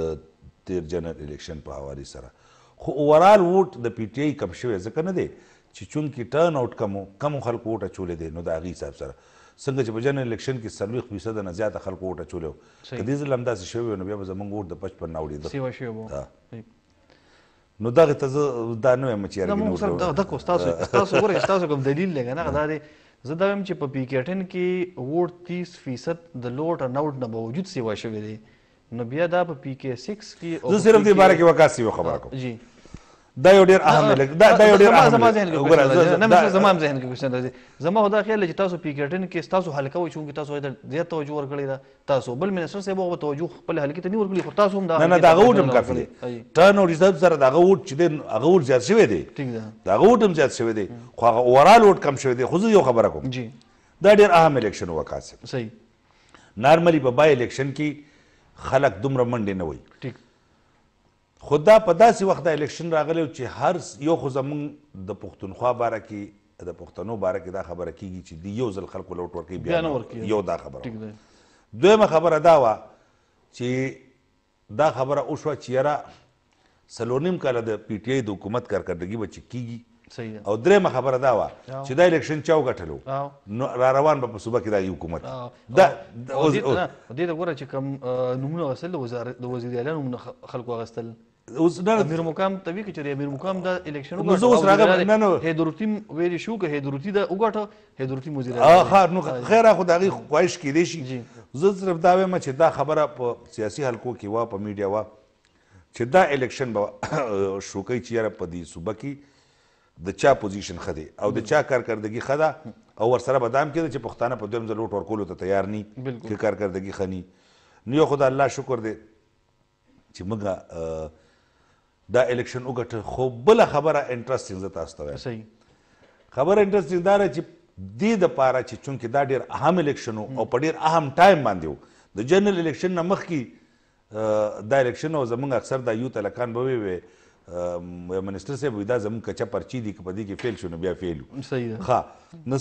د 13 جنرال الیکشن په حواله سره خو اوورال ووټ د پی ټ آی کم شوی ځکه نه دی چې چونکی ټرن آوټ کم کم خلکو ووټ اچولې دی نو د هغې حساب سره څنګه چې په جنرال الیکشن کې څلوېښت فیصده نه زیاته خلکو ووټ اچولی و که دې ځل همداسې شوی وي نو بیا به زموږ ووټ د پچپن نه اوړېده نو دغه ته زه دا نه وایم چې یاره دک ستاسو ستاسو ګورئ ستاسو کوم دلیل دی که نه دا دی زه دا وایم چې په پیکیټن کې ووټ تیس فیصد د لوټ ان اوټ نه باوجود سیوا شوی دی نو بیا دا په پی کې سکس کې زه صرف دې باره کې وکاسي یوه خبره کوم دا یو ډیر اهم لګ دا دا یو ډیر اهم زما ذهن کې وګوره نه مې زما ذهن کې کوشن راځي زما هو دا خیال چې تاسو پیکټن کې تاسو حلقه و چې تاسو زیات توجه ورکړی دا تاسو بل منسټر صاحب هغه توجه خپل حلقه ته نه ورکړي خو تاسو هم دا نه نه دا غوډم کافي دی ټرن اور ریزرو سره دا غوډ چې دی هغه ور زیات شوی دی دا غوډم زیات شوی دی خو هغه اورال وټ کم شوی دی خو یو خبره کوم جی دا ډیر اهم الیکشن وکاسب صحیح نارملی په بای الیکشن کې خلک دومره منډې نه وي ټیک خدا په داسې وخت د الیکشن راغلی چې هر یو خو زمونږ د پښتونخوا باره کې د پښتنو باره کې دا خبره کیږي چې دی یو ځل خلکو لوټ ورکوي بیا یو دا خبره دویمه خبره دا وه چې دا خبره وشوه چې یاره سلونیم کاله د پی ټ آی د حکومت کارکردګي به چې کیږي او درېمه خبره دا وه چې دا الیکشن چا وګټلو نو را روان به په صوبه کې دا یو حکومت دا دې ته ګوره چې کوم نومونه اخیستل د وزیر اعلی نومونه خلکو اخیستل اوس نه امیر مقام طبي کې چې امیر مقام دا الیکشن وګټه نو اوس راغله نه نو هیدروتی ویل شو کې هیدروتی دا وګټه هیدروتی مدیر اه خیر نو خیر خو دغه خواهش کړي شي زه صرف دا وایم چې دا خبره په سیاسي حلقو کې وا په میډیا وا چې دا الیکشن به [coughs] شوکې چې یاره په دې صوبه کې د چا پوزیشن خدي او د چا کارکردګي خدا او ورسره بادام کې چې پښتانه په دویم ځل وټ ورکول ته تیار ني کې کارکردګي خني نو خدای الله شکر دې چې موږ دا الیکشن وګټه خو بل خبره انټرېستینګ زته استوي صحیح خبره انټرېستینګ دا چې دې د پاره چې چونکې دا ډیر اهم الیکشن او په ډیر اهم ټایم باندې وو د جنرال الیکشن نه مخکې دا الیکشن او زمونږ اکثر د یو تلکان به وي منسٹر صاحب دا زمونږ کچا پرچی دی که په دې کې فیل شو نو بیا فیل صحیح ده ښه نو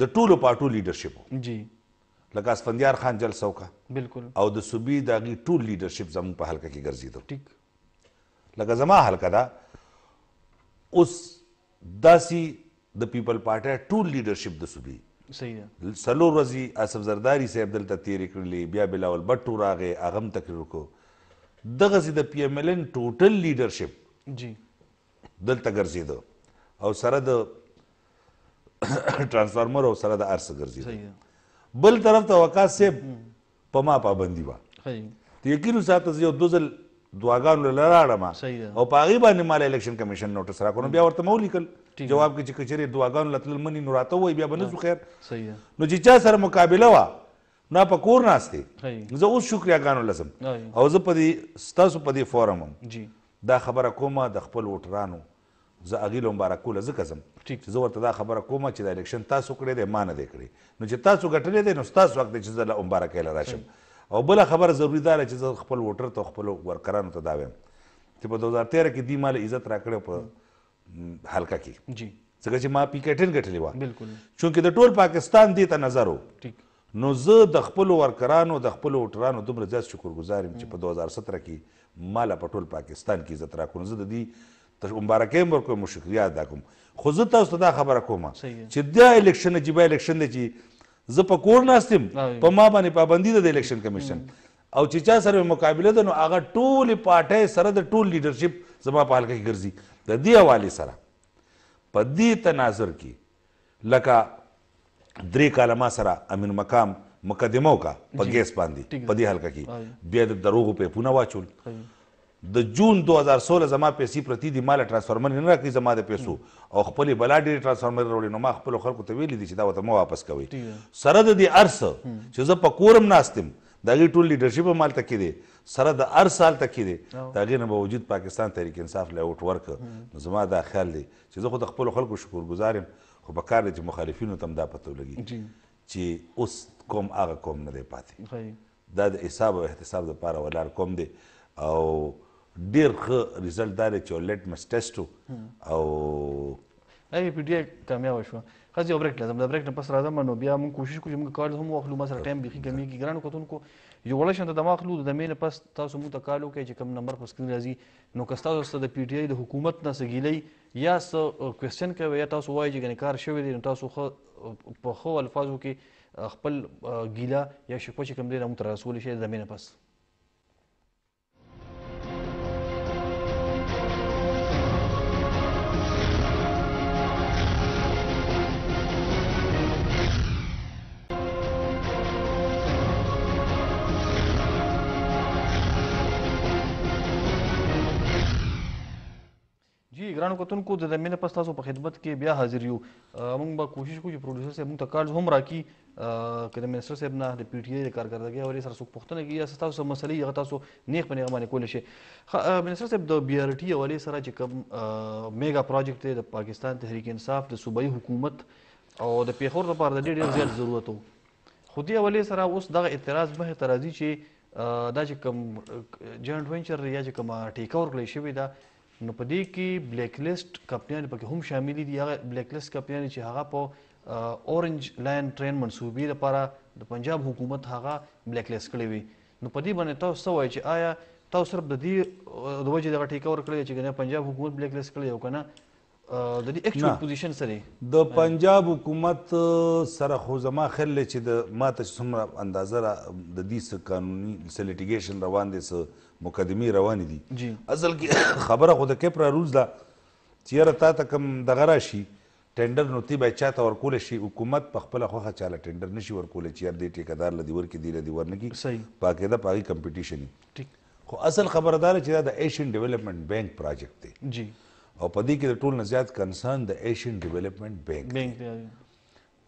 د ټولو پارټو لیډرشپ جی لکه اسفندیار خان جلسه وکړه بالکل او د صوبې د هغې ټول لیډرشپ زموږ په حلقه کې ګرځېدو ټیک لکه زما حلقه ده اوس داسې د پیپل پارټۍ ټول لیډرشپ د صوبې صحیح ده سلور ورځې اسف زرداری صاحب دلته تیرې کړلې بیا بلاول بټو راغې هغه هم تقریر وکړو دغسې د پی ایم ایل ان ټوټل لیډرشپ جی دلته ګرځېدو او سره د ټرانسفارمر [coughs] او سره د ارس ګرځېدو صحیح ده بل طرف ته وقاص صاحب په ما پابندي وا ته یقین صاحب ته یو دوزل دعاګانو لراړم او په هغه باندې مال الیکشن کمیشن نوټس راکونو بیا ورته مو لیکل جواب کې چې کچري دعاګانو لتل منی نوراته وای بیا بنزو خیر صحیح نو چې چا سره مقابله وا نا په کور ناشته زه اوس شکریا غانو لسم او زه په دې ستاسو په دې فورم دا خبره کومه د خپل وټرانو زه اغیل مبارکوله زه کزم ټیک زه ورته دا خبره کوم چې دا الیکشن تاسو کړی دی ما نه دی کړی نو چې تاسو ګټلی دی نو ستاسو حق دی چې زه له مبارکۍ له راشم او بله خبره ضروري دا ده چې زه خپل ووټر ته خپلو ورکرانو ته دا وایم چې په 2013 کې دوی ما له عزت راکړی په حلقه کې جی ځکه چې ما پیکټین ګټلی وه بالکل چونکې د ټول پاکستان دې ته نظر و ټیک نو زه د خپل ورکرانو د خپل وټرانو دومره زیات شکرګزار یم چې په 2017 کې مال په ټول پاکستان کې عزت راکړم زه د دې ته مبارکي هم ورکوم شکریا ادا کوم خو زه تاسو ته دا خبره کوم چې دا الیکشن جبا الیکشن دی چې زه په کور ناستم په ما باندې پابندي ده د الیکشن کمیشن او چې چا سره مقابله ده نو هغه ټول پاټه سره د ټول لیډرشپ زما په حلقه کې ګرځي د دې حواله سره په دې تناظر کې لکه درې کاله ما سره امین مقام مقدمه وکړه په گیس باندې په دې حلقه کې بیا د دروغو پیپونه واچول د جون 2016 زما پیسې پرتی دي مال ترانسفورمر نه راکړي زما د پیسو او خپل بلا ډېر ترانسفورمر راوړي نو ما خپل خلکو ته ویلي دي چې دا وته مو واپس کوي سره د دې ارس چې زه په کورم ناستم دا غي ټول لیډرشپ مال تکې دي سره د ار سال تکې دي دا غي نه باوجود پاکستان تحریک انصاف له اوټ ورک زما دا خیال دی چې زه خو د خپل خلکو شکرګزار یم خو په کار دي چې مخالفینو تم دا پته ولګي چې اوس کوم هغه کوم نه دی پاتې دا د حساب او احتساب لپاره ولاړ کوم دی او ډیر ښه ریزلټ دی چې لیټ مس ټیسټ او ای پی ډی کامیاب شو خاص یو بریک لازم دا بریک نه پس راځم نو بیا موږ کوشش کوو چې موږ کار هم واخلو مثلا ټایم بيخي کمیږي ګرانو کتونکو یو وړه شنه د ماخلو د میل پس تاسو موږ ته کالو کې چې کم نمبر پر سکرین راځي نو کستا تاسو د پی ټی آی د حکومت نه سګیلې یا س کوېسچن کوي یا تاسو وایي چې کار شوی دی نو تاسو خو په خو الفاظو کې خپل ګیله یا شکوه چې کوم دی نو تر رسول شي د مینه پس ګرانو کتونکو د دمینه پس تاسو په خدمت کې بیا حاضر یو موږ به کوشش کوو چې پروډوسر صاحب موږ ته کارز هم راکړي که د منسټر صاحب نه د پی ټی آی د کارکردګۍ او سره څوک پوښتنه کوي یا تاسو سره مسلې هغه تاسو نیغ په نیغ باندې کولی شئ منسټر صاحب د بی آر ټي حوالې سره چې کوم میګا پروجیکټ دی د پاکستان تحریک انصاف د صوبایي حکومت او د پیښور لپاره د ډېر ډېر زیات ضرورت و خو دې حوالې سره اوس دغه اعتراض مخې ته راځي چې دا چې کوم جوینټ وینچر یا چې کومه ټیک اوور کړی شوې ده نو په دې کې بلیک لیست کمپنیانې پکې هم شامل دي هغه بلیک لیست کمپنیانې چې هغه په اورنج لاین ټرین منصوبې لپاره د پنجاب حکومت هغه بلیک لیست کړی وي نو په دې باندې تاسو وایي چې آیا تاسو صرف د دې د وجې دغه ټیکه ورکړی چې کنه پنجاب حکومت بلیک لیست کړی او کنه د دې اکچوال پوزیشن سره د پنجاب حکومت سره خو زما خل چې د ماته څومره اندازه د دې قانوني سلیټیګیشن روان دي سره مقدمه روان دي اصل کې [coughs] خبره خو د کپرا رولز ده چیرې تا ته کوم دغه راشي ټینډر نو تی به چاته ورکول شي حکومت په خپل خوخه چاله ټینډر نشي ورکول چیر دی ټیکدار لدی ورکی دی لدی ورنکی صحیح پاکه دا پاکي کمپټیشن ټیک خو اصل خبردار چې دا د ایشین ډیولپمنٹ بانک پروجیکټ دی جی او په دې کې د ټول نه زیات کنسرن د ایشین ډیولپمنٹ بانک بانک دی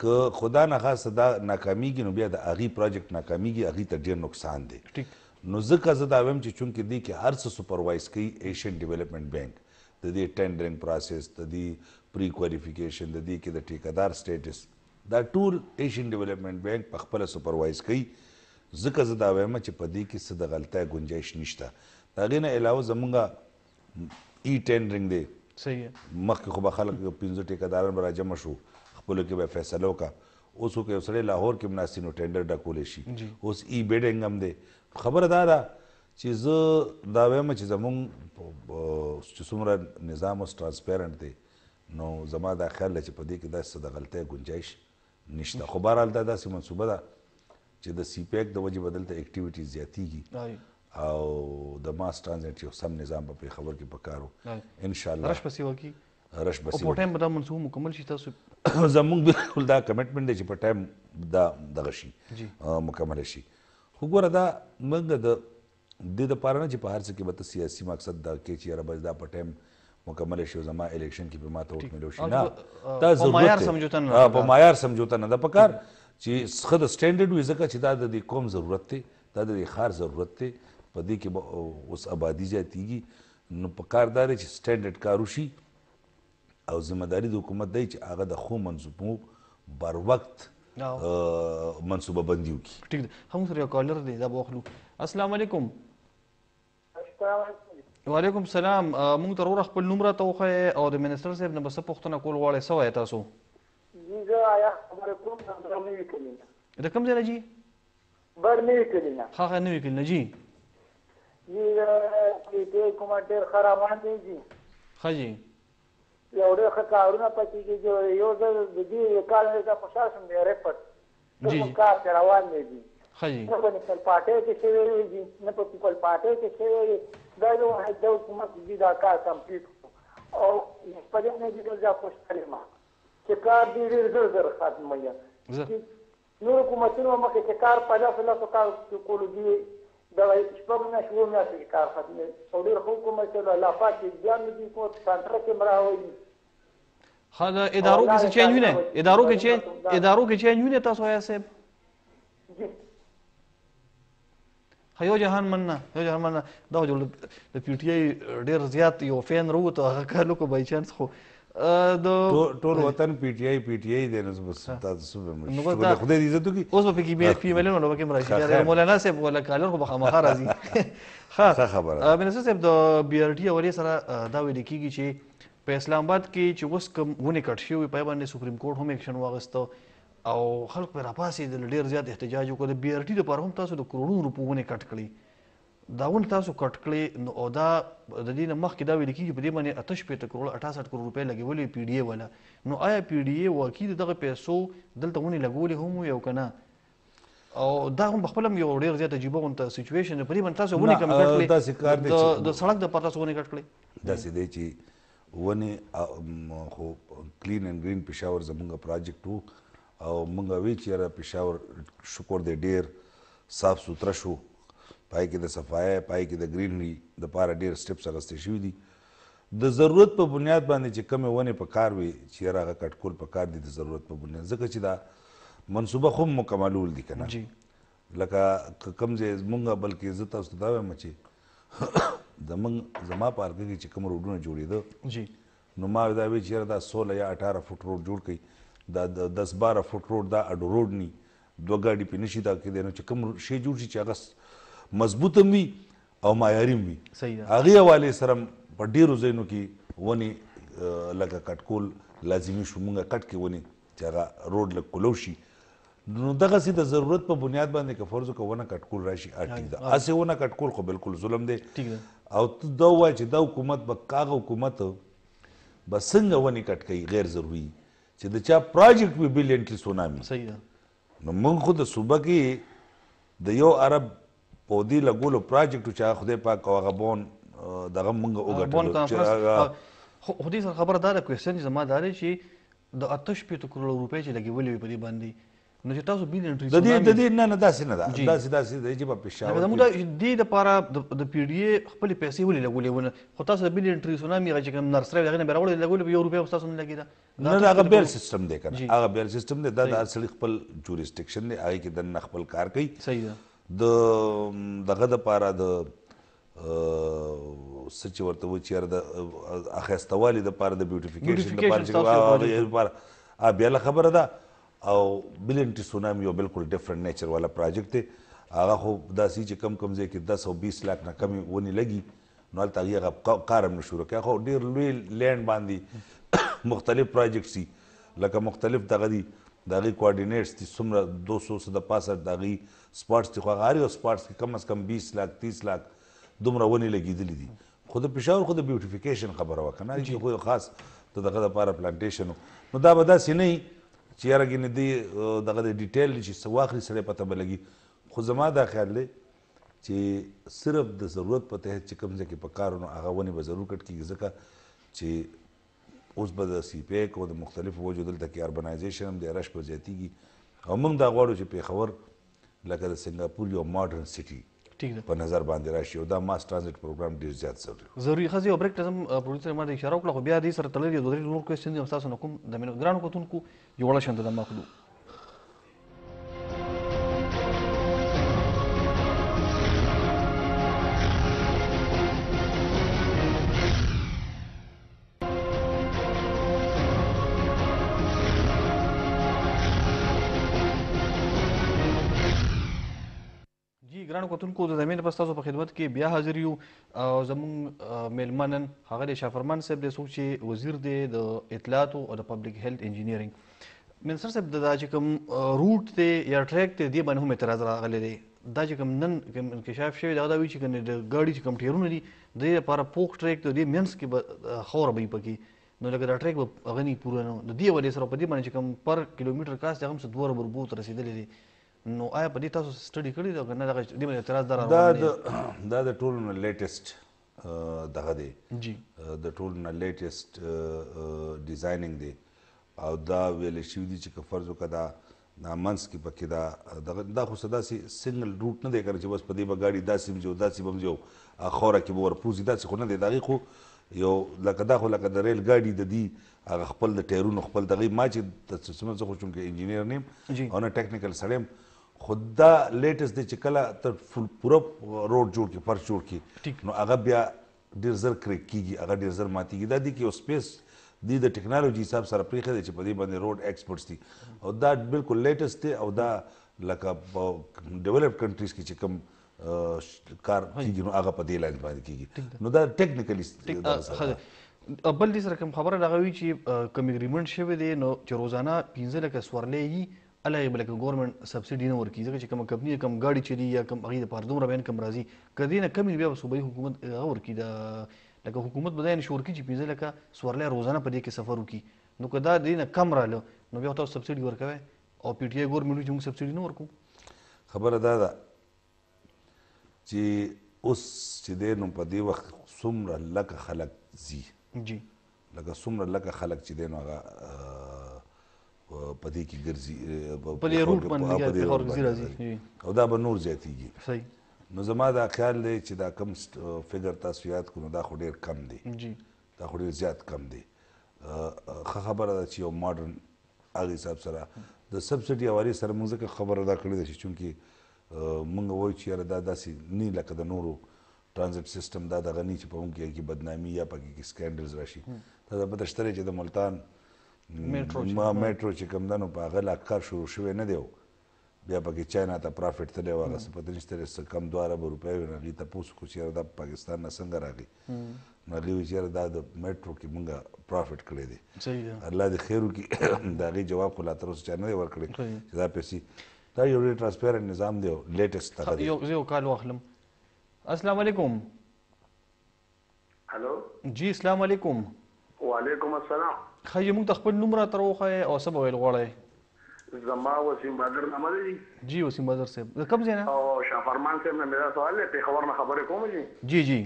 که خدا نه خاصه دا ناکامیږي نو بیا د اغي پروجیکټ ناکامیږي اغي ته ډیر نقصان دی ټیک نو ځکه زه دا ویم چې چونکې دی کې هر څه سپروایز کوي ایشین ډیولپمنٹ بینک د دې ټینډرینګ پروسس د دې پری کوالیفیکیشن د دې کې د ټیکادار سټیټس دا ټول ایشین ډیولپمنٹ بینک په خپل سپروایز کوي ځکه زه دا ویم چې په دې کې څه د غلطه گنجائش نشته دا غینه علاوه زمونږه ای ټینډرینګ دی صحیح مخکې خو به خلک پنځه ټیکاداران به راجمع شو خپل کې به فیصله وکړه اوس کې اوسړي لاهور کې مناسي نو ټینډر ډکول شي اوس ای بیډینګ هم دی خبره دا ده چې زه دا وایم چې زمونږ چې څومره نظام اوس ترانسپیرنټ دی نو زما دا خیال دی چې په دې کې داسې څه د غلطۍ ګنجایش نشته خو بهرحال دا داسې منصوبه ده چې د سی پی ایک د وجې بدلته اکټیویټي زیاتیږي او د ماس ترانزیټ یو سم نظام په خبر کې پکارو ان شاء الله رش پسې وکی رش پسې او په ټایم باندې منسوب مکمل شي تاسو [coughs] زموږ بالکل دا کمټمنټ دی چې په ټایم دا دغه شي مکمل شي خو ګوره دا موږ د دې دپاره نه چې په هر څه کې به ته سیاسي مقصد دا کې چې یاره بس دا په ټایم مکمل شي زما الیکشن کې به ما ته وټ ملو شي نه دا ضرورت دی په معیار سمجوته نه ده پکار چې ښه د سټینډرډ وي ځکه چې دا د دې قوم ضرورت دی دا د دې ښار ضرورت دی په دې کې به اوس آبادي زیاتېږي نو پکار دا دی چې سټینډرډ کار وشي او ذمہ داری د حکومت دی چې هغه د خو منظومو بر وخت منصوبه بندي وکړي ټیک ده هم سره یو کالر دی دا به واخلو السلام علیکم وعلیکم السلام مونږ تر وره خپل نوم راته وښیه او د منسټر صاحب نه به څه پوښتنه کول غواړئ څه وایې تاسو زه آیا خبره کوم نوې کلینه د کوم ځای نه جی بر نوې کلینه ها ها نوې کلینه جی جی کومه ډېر خرابان دی جی ښه جی یو ډېر ښه کارونه پکې کېږي یو ځل د دې کال نه خوشحال شم دی ریپټ کوم کار چې روان دی دي نه په نیشنل پارټۍ کې شوی دی نه په پیپل پارټۍ کې شوی دی دا یو د حکومت دې دا کار کمپلیټ او په دې نه دې ډېر خوشحاله ما چې کار دې ډېر زر زر ختمه یا نور حکومتونو مخکې چې کار په لاس لاس کار کول دي دا شپږ نه شو نه چې کار ختمې څلور خلکو مې ته لا پاتې ځان دې کو کانټراکټ یې مراوي حالا ادارو کې څه چینجونه ادارو کې چین ادارو کې چینجونه تاسو یا سیب خیو جهان مننه خیو جهان مننه دا جوړ د پیټي ډیر زیات یو فین روته هغه کله کو بای چانس خو د ټول وطن پی ټی آی پی ټی آی دینس بس تاسو به مش خدای دې عزت کی اوس په کې بي پی ملونه نو به مرشي مولانا صاحب ولا کالر خو بخامه راځي ښه خبره مې نسو صاحب د بي ار ټي اوري سره دا ویل کیږي چې په اسلام آباد کې چې اوس کوم ونه کټ شي په باندې سپریم کورټ هم اکشن واغسته او خلک پر راپاسې د ډیر زیات احتجاج وکړ بي ار ټي د پاره هم تاسو د کرونو روپونه کټ کړی داونه تاسو کټ کړی نو دا د دې نه مخکې دا ویل کېږي په دې باندې 88 کروڑ 68 کروڑ روپۍ لګولې پی ډی ای ولا نو آیا پی ډی ای واقعي دغه پیسو دلته ونی لګولې هم یو کنه او دا هم خپل یو ډیر زیات عجیب غون ته سچويشن په دې باندې تاسو ونی کم کړل د سړک د پاتاسو ونی کټ کړل دا سې دی چې ونی خو کلین اینڈ گرین پېښور زمونږ پروجیکټ وو او مونږ وی چې را پېښور شکر دې ډیر صاف سوتره شو پای کې د صفای پای کې د گرینری د پاره ډیر سټپس اغستې شوې دي د ضرورت په بنیاد باندې چې کمې ونې په کار وي چې راغه کټکول په کار دي د ضرورت په بنیاد ځکه چې دا منصوبه خو مکملول دي کنه جی لکه کمزې مونږه بلکې عزت تاسو ته وایم چې [coughs] زمنګ زما پارک کې چې کوم روډونه جوړېده جی نو ما دا وی چې دا 16 یا 18 فټ روډ جوړ کړي دا 10 12 فټ روډ دا اډو روډ ني دوه ګاډي په نشي دا کې دي نو چې کوم شی جوړ شي چې هغه مضبوطم وي او معیاري وي هغه حواله سره په ډیرو ځایونو کې ونی لکه کټکول لازمی شو مونږه کټ کې ونی چې هغه روډ لک کلوشي نو دغه سي د ضرورت په بنیاد باندې که فرض کو ونه کټکول راشي اټیک دا اسه ونه کټکول خو بالکل ظلم دی او ته دا وای چې دا حکومت به کاغه حکومت به څنګه ونی کټکې غیر ضروری چې د چا پروجیکټ وی بلینټلی سونامي صحیح ده نو موږ خو د صوبه کې د یو عرب پودی لګولو پروجیکټ چې خدای پاک او غبون دغه مونږ وګټل چې هغه خو دې خبره دا ده کوېشن چې زما داري چې د اتش پیټو کروڑ روپۍ چې لګولې په دې باندې نو چې تاسو بل انټری د دې د دې نه نه داسې نه ده داسې داسې د چې په پېښور موږ د دې لپاره د پی ډی ای خپل پیسې ولې لګولې ونه خو تاسو بل انټری سونامي غږ کوم نرسری غږ نه راوړل لګولې یو روپیا تاسو نه لګیدا نه دا غبیر سیستم دی کنه هغه بیر سیستم دی دا د اصل خپل جوریسډیکشن دی هغه کې د خپل کار کوي صحیح ده د دغه د پاره د سچ ورته و چیر د اخیستوالي د پاره د بیوټیفیکیشن د پاره چې پاره بیا له خبره ده او بلنټي سونام یو بالکل ډیفرنٹ نیچر والا پروجیکټ دی هغه خو داسې چې کم کم ځای کې 10 او 20 لک نه کم ونی لګي نو هلته هغه کارم نه شروع کوي خو ډیر لوی لینډ باندې مختلف پروجیکټ سي لکه مختلف دغه دي د غي کوارډینیټس دي څومره 200 څخه د پاسه د غي سپارټس دي خو هر یو سپارټس کې کم از کم 20 لک 30 لک دومره ونی لګیدلې دي خو د پېښور خو د بیوټیفیکیشن خبره وکنه چې خو خاص ته دغه لپاره پلانټیشن نو دا به داسې نه چې یارګې نه دی دغه د ډیټیل چې سواخري سره پته بلګي خو زما دا خیال دی چې صرف د ضرورت په تحت چې کوم ځکه په کارونو هغه ونی به ضرور کټ کیږي ځکه چې اوس به د سی پی کو د مختلفو وجو دلته کې اربنایزیشن هم د رش په زیاتیږي او موږ دا غواړو چې پیښور لکه د سنگاپور یو ماډرن سیټي په نظر باندې راشي او دا ماس ترانزیت پروګرام ډیر زیات ضروري ضروري خزي او بریک تزم پروډوسر ما د اشاره وکړه خو بیا دې سره تللی دوه درې نور کوېشن هم تاسو نه کوم د مینو ګرانو کوتونکو یو وړ شند د ماخدو ګران کوتونکو د زمين پستا په خدمت کې بیا حاضر یو زمون میلمنن هغه شافرمن صاحب د سوچ وزیر دی د اطلاعات او د پبلک هیلث انجینیرینګ منسر صاحب دا چې کوم روټ ته یا ټریک ته دی باندې هم اعتراض راغلی دی دا چې کوم نن انکشاف شوی دا دا وی چې کنه د ګاډي چې کوم ټیرونه دي د دې لپاره پوخ ټریک د دې منس کې خور به پکې نو لکه دا ټریک به غني پوره نه د دې ولې سره په دې باندې چې کوم پر کیلومتر کاست هغه هم څه دوه ربر بوت رسیدلې دي نو آیا په دې تاسو سټډي کړی دا کنه دغه دې اعتراض دار دا د دا د ټول نه لیټیسټ دغه دی جی د ټول نه لیټیسټ ډیزاینینګ دی او دا ویل شوی دی چې فرض وکړه دا منس کې پکې دا دغه دا خو صدا سي سنگل روټ نه دی کړی چې بس په دې بغاړي داسې بمجو داسې بمجو خورا کې بور پوزي داسې خو نه دی دغه خو یو لکه دا خو لکه د ریل ګاډي د دی هغه خپل د ټایرونو خپل دغه ما چې تسمه زه خو چونکه انجینیر نیم او نه ټیکنیکل سړیم خدا لیټس د چکلا تر فل پوره روډ جوړ کی پر جوړ کی نو هغه بیا ډیر زر کریک کیږي هغه ډیر زر ماتیږي دا دی کې سپیس د د ټیکنالوژي حساب سره پریخه دي چې په دې باندې روډ ایکسپرټس دي او دا بالکل لیټسټ دی او دا لکه ډیولپډ کنټریز کې چې کوم کار کیږي نو هغه په دې لاین باندې کیږي نو دا ټیکنیکلی بل دې سره کوم خبره راغوي چې کوم اګریمنت شوی دی نو چې روزانه 15 لکه سورلې الای بلکه ګورنمنت سبسډي نه ورکړي ځکه چې کوم کمپنی کم ګاډي چلی یا کم هغه د پاره دومره بیان کم راځي کدی نه کمی بیا صوبایي حکومت ورکړي د لکه حکومت بدای نشور کی چې پیزه لکه سورلای روزانه په دې کې سفر وکړي نو کدا دې نه کم رااله نو بیا تاسو سبسډي ورکوي او پی ټ آی ګورنمنت چې موږ سبسډي نه ورکو خبره دا ده چې اوس چې دې نو په دې وخت څومره لکه خلک زی جی لکه څومره لکه خلک چې دین هغه پدې کې ګرځي په دې روټ باندې ګرځي راځي او دا به نور زیاتیږي صحیح نو زما دا خیال دی چې دا کم فګر تاسو یاد کړو دا خو ډیر کم دی جی دا خو ډیر زیات کم دی خه خبره ده چې یو ماډرن هغه حساب سره د سبسډي حواله سره موږ ځکه خبره دا کړې ده چې چونکی موږ وایو چې یاره دا داسې نه لکه د نورو ترانزیت سیستم دا دغه نه چې په موږ کې بدنامي یا پکې سکینډلز راشي دا به تشتري چې د ملتان میټرو ما میټرو چې کوم دنو په هغه لا کار شروع شوی نه دی بیا پکې چاینا ته پرافټ تللی و هغه څه پته نشته څه کم دوه اربه روپۍ وي نو هغې ته پوس کړو چې یاره دا پاکستان نه څنګه راغی نو هغې وایي چې یاره دا د میټرو کې مونږ پرافټ کړی دی الله دې خیر وکړي د هغې جواب خو لا تر اوسه چا نه دی ورکړی چې دا پیسې دا یو ډېر ټرانسپیرنټ نظام دی لیټسټ هغه دی یو یو کال واخلم السلام علیکم هلو جی السلام علیکم وعلیکم السلام خایي موږ د خپل نوم را تر وخای او سبا ویل غواړی زما وسیم بدر نامه دی جی وسیم بدر صاحب د کوم ځای نه او شافرمان صاحب نه میرا سوال دی په خبر نه خبرې کوم جی جی جی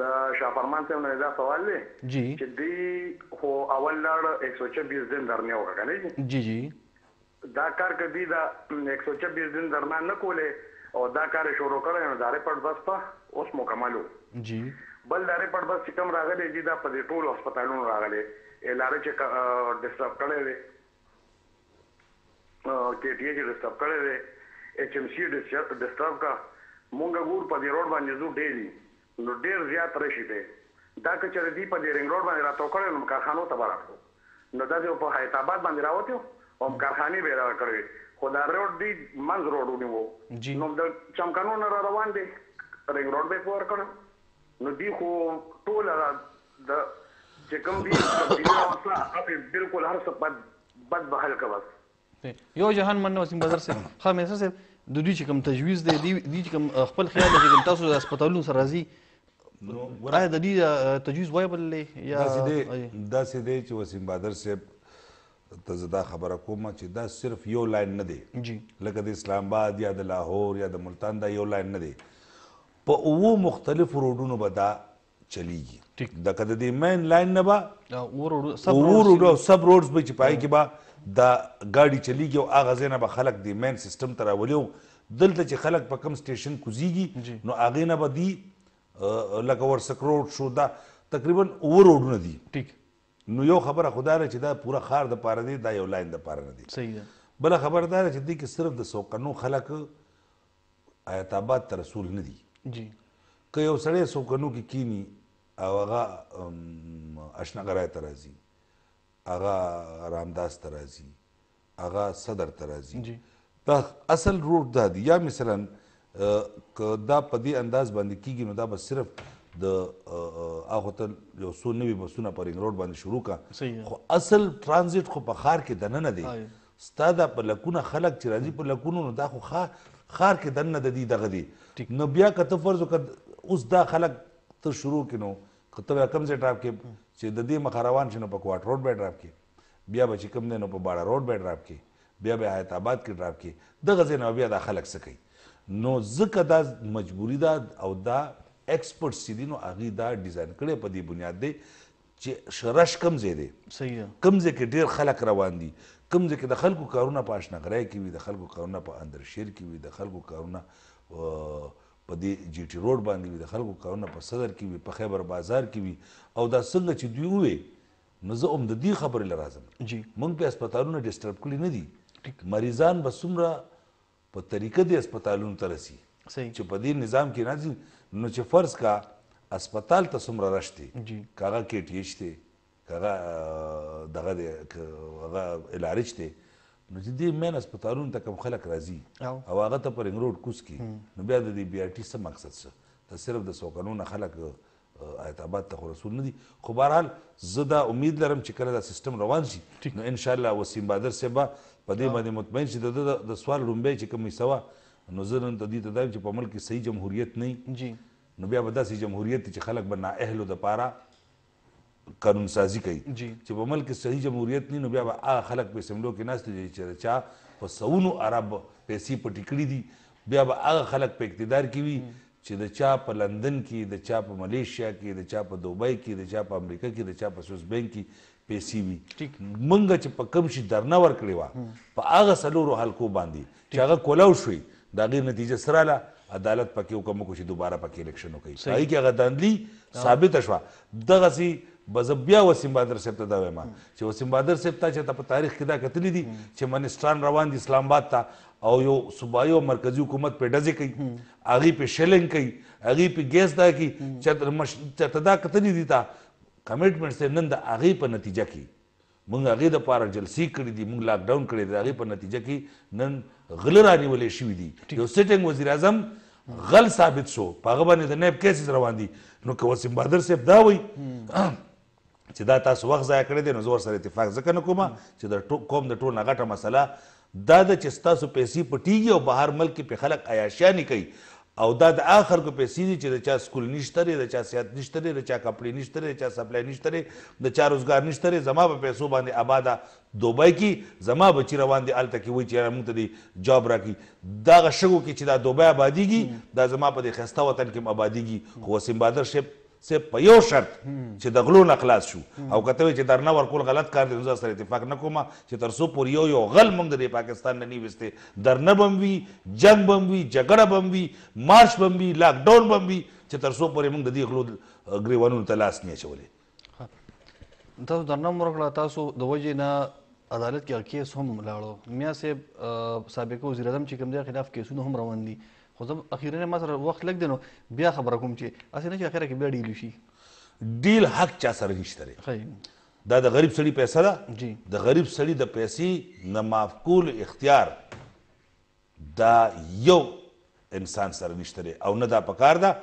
د شافرمان صاحب نه دا سوال دی جی چې دی خو اول لار 126 دین درنه وکړه جی جی دا کار کدی دا 126 دین درنه نه کولې او دا کار شروع کړی نو دارې پټ بس ته اوس مکملو جی بل دارې پټ بس چې کوم راغلی دی دا په ټولو هسپتالونو راغلی لارې چې ډیسټرب کړي وي کې ټي چې ډیسټرب کړي وي ایچ ام سی ډیسټرب کا مونږ ګور په دې روډ باندې زو ډیلی نو ډیر زیات رشي دی دا که چېرې دی په دې رنګ روډ باندې راتو کړي نو کارخانو ته راغلو نو دا چې په حیات آباد باندې راوته هم کارخانه به را کړی خو دا روډ دی منځ روډ ونیو نو د چمکانو نه روان دی رنګ روډ به کور کړو نو دی خو ټول د چې کوم دي تبدیلی بالکل هر څه بد بد به حل کړه یو جهان مننه وسیم بازار سره خام مهسر سره د دوی چې کوم تجویز دی دی چې کوم خپل خیال دی چې تاسو د هسپتالونو سره راځي ورای د دې تجویز وای بل یا دا سې دی چې وسیم بازار سره ته زه دا خبره کوم چې دا صرف یو لاین نه دی لکه د اسلام آباد یا د لاهور یا د ملتان دا یو لاین نه دی په اوو مختلف روډونو به دا چلیږي ټیک دا کده د مین لاین نه با ورو سب ورو سب روډز به چې پای کې با دا ګاډي چلیږي او اغه زینه به خلک د مین سیستم تر ولیو دلته چې خلک په کم سټیشن کوزيږي نو اغه نه به دی لکه ور سکروټ شو دا تقریبا ورو روډونه دي ټیک نو یو خبره خدا را چې دا پورا خار د پاره دی دا یو لاین د پاره نه دی صحیح ده بل خبردار چې دې کې صرف د سوقنو خلک آیت آباد ته رسول نه دی جی که یو سړی سوقنو کې کی کینی او هغه اشنا غرای ته راځي هغه رامداس ته راځي هغه صدر ته راځي دا اصل روټ دا دی یا مثلا دا په دې انداز باندې کیږي نو دا به صرف د هغه ته یو څو نوي بسونه پر رنګ روډ باندې شروع کا خو اصل ترانزیت خو په خار کې دننه دی ستاده په لکونه خلک چې راځي په لکونو نو دا خو خار خار کې دننه د دې دغه دی نو بیا که ته فرض وکړ اوس دا خلک ته شروع کینو کته کم ځای ډراب کې چې د دې مخ روان شنو په کوټ روډ به ډراب کې بیا به چې کم نه نو په باړه روډ به ډراب کې بیا به حیات آباد کې ډراب کې دغه ځای نو بیا د خلک سکی نو ځکه دا مجبوری دا او دا ایکسپرټ سیدی نو اغي دا ډیزاین کړي په دې بنیاد دی چې شرش کم زی دی صحیح کم زی کې ډیر خلک روان دي کم زی کې د خلکو کارونه په آشنغرای کې وي د خلکو کارونه په اندر شیر کې وي د خلکو کارونه په دې جی ټي روډ باندې وي د خلکو کارونه په صدر کې وي په خیبر بازار کې وي او دا څنګه چې دوی وي نو زه هم د دې خبرې له راځم جی موږ په هسپتالونو ډیسټرب کړي نه دي مریضان به څومره په طریقه دې هسپتالونو ته رسي چې په دې نظام کې راځي نو چې فرض کا هسپتال ته څومره رش دی کاغه کې ټی دی کاغه دغه دغه الارچ دی نو چې دې مین هسپتالونو ته کوم خلک راځي او هغه ته پر انګروډ کوس کی نو بیا د دې بی آر ټي څه مقصد څه ته صرف د سوکانونه خلک آیت آباد ته رسول نه دي خو بهرحال زه دا امید لرم چې کله دا سیستم روان شي نو ان شاء الله وسیم بادر سبا په دې باندې مطمئن شي د د سوال لومبه چې کوم سوا نو زه نن د دې ته چې په ملک کې صحیح جمهوریت نه نو بیا به داسې جمهوریت چې خلک به نااهلو د پاره قانون سازي کوي چې په ملک صحیح جمهوریت نه نو بیا به هغه خلک په سملو کې ناست دي چې چا په سونو عرب پیسې پټې کړې دي بیا به هغه خلک په اقتدار کې وي چې د چا په لندن کې د چا په ملیشیا کې د چا په دوبۍ کې د چا په امریکا کې د چا په سوس بینک کې پیسې وي منګه چې په کم شي درنه ورکړې وه په هغه سلورو حلقو باندې چې هغه کولاو شوي د هغې نتیجه څه راله عدالت پکې حکم وکړو چې دوباره پکې الیکشن وکړي صحیح کې هغه داندلي ثابته شوه دغسې بزبیا وسیم بادر صاحب ته دا وایم چې وسیم بادر صاحب ته چې په تاریخ کې دا کتلی دي چې منستان روان دي اسلام آباد ته او یو صوبایي او مرکزی حکومت په ډزې کوي اغي په شلنګ کوي اغي په ګیس دا کوي چې ته دا کتلی دي تا کمټمنټ سره نن د اغي په نتیجه کې مونږ هغه د پاره جلسې کړې دي مونږ لاک ډاون کړې دي هغه په نتیجه کې نن غل را نیولې شوې دي یو سټینګ وزیر اعظم غل ثابت شو په هغه باندې د نیب کیسز روان دي نو که وسیم بادر صاحب دا وایي [clears throat] چې دا تاسو وخت ضایع کړی دی نو زه ورسره اتفاق ځکه نه کوم چې د قوم د ټول نه غټه مسله دا د چې ستاسو پیسې پټیږي او بهر ملک کې خلک عیاشیانې کوي او دا د اخر کو پیسې دي چې د چا سکول نشته لري د چا صحت نشته لري د چا کپړې نشته لري د چا سپلای نشته لري د چا روزګار نشته لري زما په پیسو باندې آباده دوبۍ کې زما بچی روان دي الته کې وای چې موږ ته دی جاب راکړي دا غشګو کې چې دا دوبۍ آبادیږي دا زما په دې خسته وطن کې آبادیږي خو سیمبادر شپ صرف په یو شرط چې د غلو نه خلاص شو او کته چې درنه ورکول غلط کار دی زه سره اتفاق نه کوم چې تر څو پور یو یو غل موږ د پاکستان نه نیوسته درنه بم وی جنگ بم وی جګړه بم وی مارش بم وی لاک ډاون بم وی چې تر څو پورې موږ د دې غلو غریوانو ته لاس نه چولې تاسو درنه مرکړه تاسو د وجې نه عدالت کې کیس هم لاړو میا صاحب سابقه وزیر اعظم چې کوم ځای خلاف کیسونه هم روان دي خو زه اخیرا ما سره وخت لګ دی نو بیا خبره کوم چې اسې نه چې اخره کې بیا ډیل شي ډیل حق چا سره نشته دی دا د غریب سړي پیسې ده جی د غریب سړي د پیسې نه معاف کول اختیار دا یو انسان سره نشته دی او نه دا پکار ده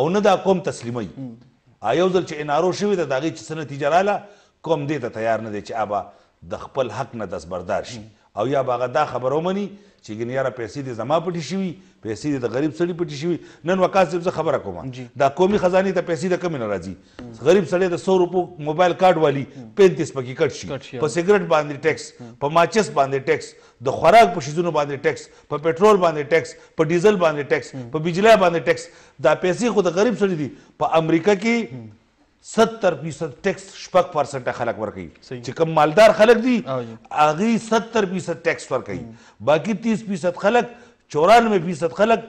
او نه دا قوم تسلیمي ایو ځل چې انارو شوی دا دغه چې نتیجه رااله قوم دې ته تیار نه دی چې ابا د خپل حق نه دسبردار شي او یا باغه دا خبر ومني چې ګنیاره پیسې دې زما پټې شوي پیسې دې د غریب سړي پټې شوي نن وکاس زه خبره کوم دا قومي خزانه ته پیسې د کم نه راځي غریب سړی د 100 روپو موبایل کارت والی 35 پکې کټ شي په سیګریټ باندې ټیکس په ماچس باندې ټیکس د خوراک په شیزونو باندې ټیکس په پېټرول باندې ټیکس په ډیزل باندې ټیکس په بجلی باندې ټیکس دا پیسې خو د غریب سړي دي په امریکا کې 70 فیصد ټیکس شپږ پرسنټ خلک ورکوي چې کوم مالدار خلک دي هغه 70 فیصد ټیکس ورکوي باقي 30 فیصد خلک 94 فیصد خلک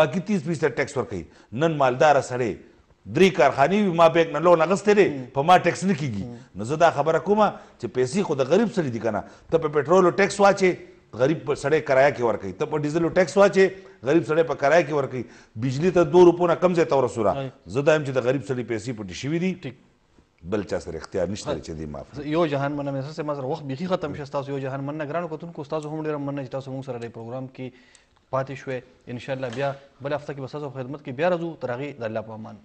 باقي 30 فیصد ټیکس ورکوي نن مالدار سره درې کارخانې وي ما بیک نه لون اغستې دی په ما ټیکس نه کیږي نو زه دا خبره کومه چې پیسې خو د غریب سړي دي کنه ته په پټرولو ټیکس واچې غریب سړی کرایه کې ورکوي ته په ډیزل ټیکس واچې غریب سړی په کرایه کې ورکوي بجلی ته دوه روپو نه کم ځای ته ورسوره زه دا یم چې د غریب سړي پیسې پټې شوي دي بل چا سره اختیار نشته چې دی معاف یو جهان مننه مې سره مزر وخت بيخي ختم شي تاسو یو جهان مننه ګرانو کوتونکو تاسو هم ډیر مننه چې تاسو موږ سره د پروګرام کې پاتې شوي ان شاء الله بیا بل هفته کې به تاسو خدمت کې بیا راځو ترغه د الله په امان